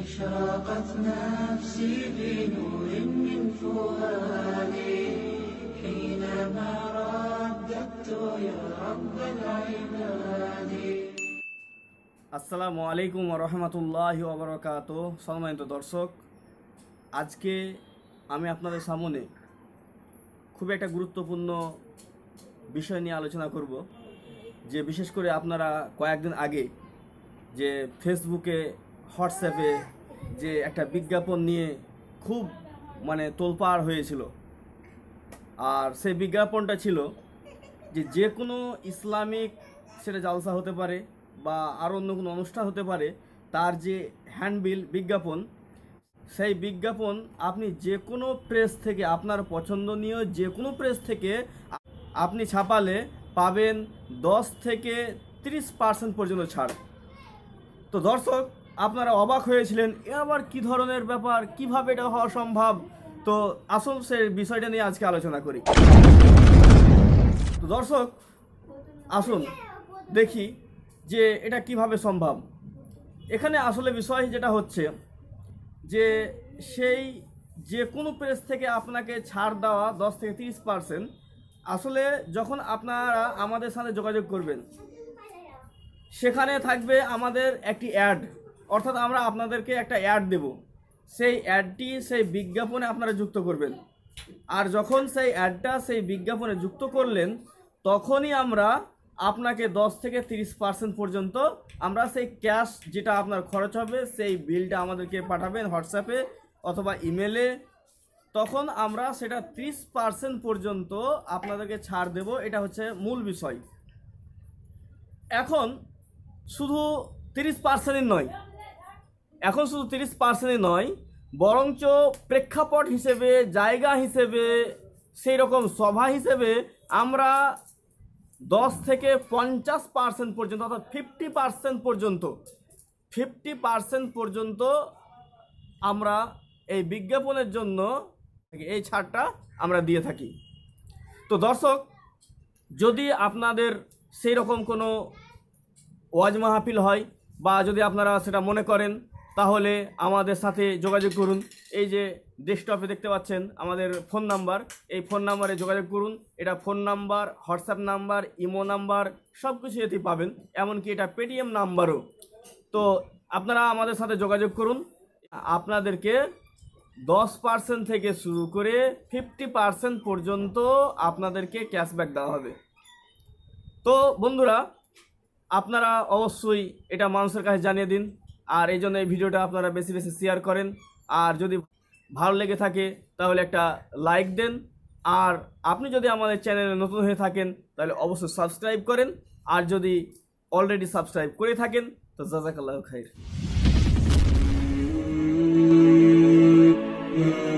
اشراقت نفسي بنور من فؤادي حينما رددت يا رب العباد আসসালামু আলাইকুম রহমতুল্লাহ সম্মানিত দর্শক আজকে আমি আপনাদের সামনে খুব একটা গুরুত্বপূর্ণ বিষয় নিয়ে আলোচনা করব যে বিশেষ করে আপনারা কয়েকদিন আগে যে ফেসবুকে হোয়াটসঅ্যাপে যে একটা বিজ্ঞাপন নিয়ে খুব মানে তোলপাড় হয়েছিল আর সেই বিজ্ঞাপনটা ছিল যে যে কোনো ইসলামিক সেটা জালসা হতে পারে বা আর অন্য কোনো অনুষ্ঠান হতে পারে তার যে হ্যান্ডবিল বিজ্ঞাপন সেই বিজ্ঞাপন আপনি যে কোনো প্রেস থেকে আপনার পছন্দনীয় যে কোনো প্রেস থেকে আপনি ছাপালে পাবেন দশ থেকে ত্রিশ পার্সেন্ট পর্যন্ত ছাড় তো দর্শক আপনারা অবাক হয়েছিলেন এ আবার কি ধরনের ব্যাপার কিভাবে এটা হওয়া সম্ভব তো আসল সে বিষয়টা নিয়ে আজকে আলোচনা করি তো দর্শক আসুন দেখি যে এটা কিভাবে সম্ভব এখানে আসলে বিষয় যেটা হচ্ছে যে সেই যে কোনো প্রেস থেকে আপনাকে ছাড় দেওয়া দশ থেকে তিরিশ পার্সেন্ট আসলে যখন আপনারা আমাদের সাথে যোগাযোগ করবেন সেখানে থাকবে আমাদের একটি অ্যাড অর্থাৎ আমরা আপনাদেরকে একটা অ্যাড দেব সেই অ্যাডটি সেই বিজ্ঞাপনে আপনারা যুক্ত করবেন আর যখন সেই অ্যাডটা সেই বিজ্ঞাপনে যুক্ত করলেন তখনই আমরা আপনাকে 10 থেকে 30 পার্সেন্ট পর্যন্ত আমরা সেই ক্যাশ যেটা আপনার খরচ হবে সেই বিলটা আমাদেরকে পাঠাবেন হোয়াটসঅ্যাপে অথবা ইমেলে তখন আমরা সেটা 30 পার্সেন্ট পর্যন্ত আপনাদেরকে ছাড় দেব এটা হচ্ছে মূল বিষয় এখন শুধু 30 পার্সেন্টই নয় এখন শুধু তিরিশ পার্সেন্টই নয় বরঞ্চ প্রেক্ষাপট হিসেবে জায়গা হিসেবে সেই রকম সভা হিসেবে আমরা দশ থেকে পঞ্চাশ পার্সেন্ট পর্যন্ত অর্থাৎ ফিফটি পার্সেন্ট পর্যন্ত ফিফটি পার্সেন্ট পর্যন্ত আমরা এই বিজ্ঞাপনের জন্য এই ছাড়টা আমরা দিয়ে থাকি তো দর্শক যদি আপনাদের সেই রকম কোনো ওয়াজ মাহফিল হয় বা যদি আপনারা সেটা মনে করেন তাহলে আমাদের সাথে যোগাযোগ করুন এই যে ডেস্কটপে দেখতে পাচ্ছেন আমাদের ফোন নাম্বার এই ফোন নাম্বারে যোগাযোগ করুন এটা phone number WhatsApp number imo number সব কিছু এতে পাবেন এমনকি এটা পেটিএম নাম্বারও তো আপনারা আমাদের সাথে যোগাযোগ করুন আপনাদেরকে দশ পার্সেন্ট থেকে শুরু করে ফিফটি পার্সেন্ট পর্যন্ত আপনাদেরকে ক্যাশব্যাক দেওয়া হবে তো বন্ধুরা আপনারা অবশ্যই এটা মানুষের কাছে জানিয়ে দিন আর এই জন্য এই ভিডিওটা আপনারা বেশি বেশি শেয়ার করেন আর যদি ভালো লেগে থাকে তাহলে একটা লাইক দেন আর আপনি যদি আমাদের চ্যানেলে নতুন হয়ে থাকেন তাহলে অবশ্যই সাবস্ক্রাইব করেন আর যদি অলরেডি সাবস্ক্রাইব করে থাকেন তো জাজাকাল্লাহ খাইর